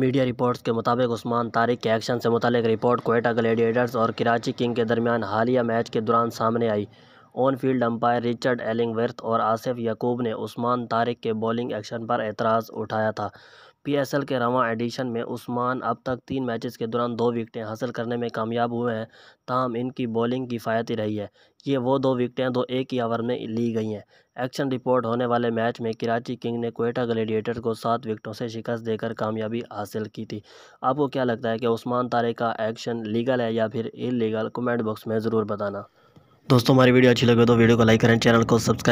media reports के मुताबिक उस्मान तारिक के एक्शन से मुतलिक रिपोर्ट कोयटा ग्लेडिएटर्स और कराची किंग के दरमियान हालिया मैच के दौरान सामने आई on field umpire Richard Illingworth और आसिफ यकूब ने उस्मान तारिक के बॉलिंग एक्शन पर एतराज़ उठाया था पीएसएल के रवा एडिशन में उस्मान अब तक तीन मैचेस के दौरान दो विकटें हासिल करने में कामयाब हुए हैं ताहम इनकी बॉलिंग किफ़ायती रही है ये वो दो विकटें दो एक ही ओवर में ली गई हैं एक्शन रिपोर्ट होने वाले मैच में कराची किंग ने कोयटा ग्लेडिएटर को सात विकटों से शिकस्त देकर कामयाबी हासिल की थी आपको क्या लगता है कि उस्मान तारे का एक्शन लीगल है या फिर इलीगल कमेंट बॉक्स में ज़रूर बताना दोस्तों हमारी वीडियो अच्छी लगे तो वीडियो को लाइक करें चैनल को सब्सक्राइब